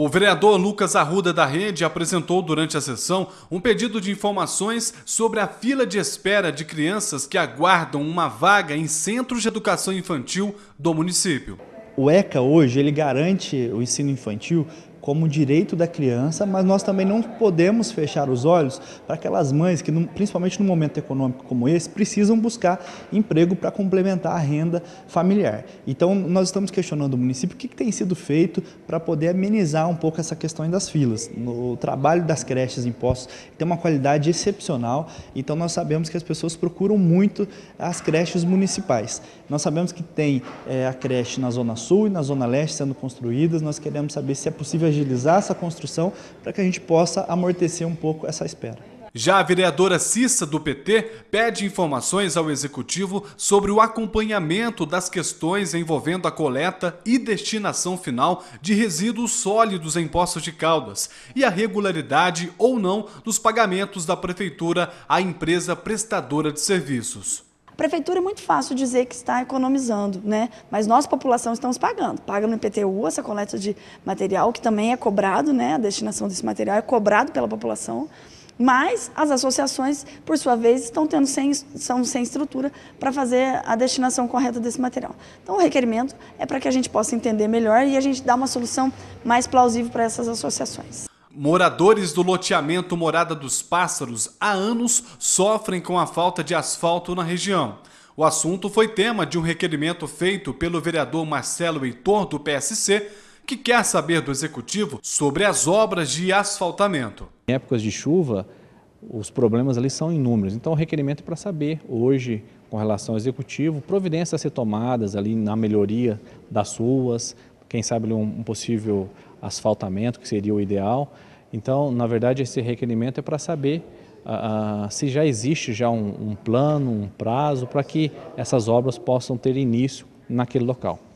O vereador Lucas Arruda da Rede apresentou durante a sessão um pedido de informações sobre a fila de espera de crianças que aguardam uma vaga em centros de educação infantil do município. O ECA hoje ele garante o ensino infantil como direito da criança, mas nós também não podemos fechar os olhos para aquelas mães que, principalmente no momento econômico como esse, precisam buscar emprego para complementar a renda familiar. Então, nós estamos questionando o município o que, que tem sido feito para poder amenizar um pouco essa questão das filas. O trabalho das creches impostos tem uma qualidade excepcional, então nós sabemos que as pessoas procuram muito as creches municipais. Nós sabemos que tem é, a creche na Zona Sul e na Zona Leste sendo construídas, nós queremos saber se é possível agilizar essa construção para que a gente possa amortecer um pouco essa espera. Já a vereadora Cissa, do PT, pede informações ao Executivo sobre o acompanhamento das questões envolvendo a coleta e destinação final de resíduos sólidos em Poços de Caldas e a regularidade ou não dos pagamentos da Prefeitura à empresa prestadora de serviços. Prefeitura é muito fácil dizer que está economizando, né? mas nós, população, estamos pagando. Paga no IPTU essa coleta de material, que também é cobrado, né? a destinação desse material é cobrado pela população. Mas as associações, por sua vez, estão tendo sem, são sem estrutura para fazer a destinação correta desse material. Então, o requerimento é para que a gente possa entender melhor e a gente dar uma solução mais plausível para essas associações. Moradores do loteamento Morada dos Pássaros há anos sofrem com a falta de asfalto na região. O assunto foi tema de um requerimento feito pelo vereador Marcelo Heitor, do PSC, que quer saber do executivo sobre as obras de asfaltamento. Em épocas de chuva, os problemas ali são inúmeros. Então, o é requerimento é para saber hoje, com relação ao executivo, providências a ser tomadas ali na melhoria das ruas, quem sabe um possível asfaltamento, que seria o ideal. Então, na verdade, esse requerimento é para saber ah, ah, se já existe já um, um plano, um prazo, para que essas obras possam ter início naquele local.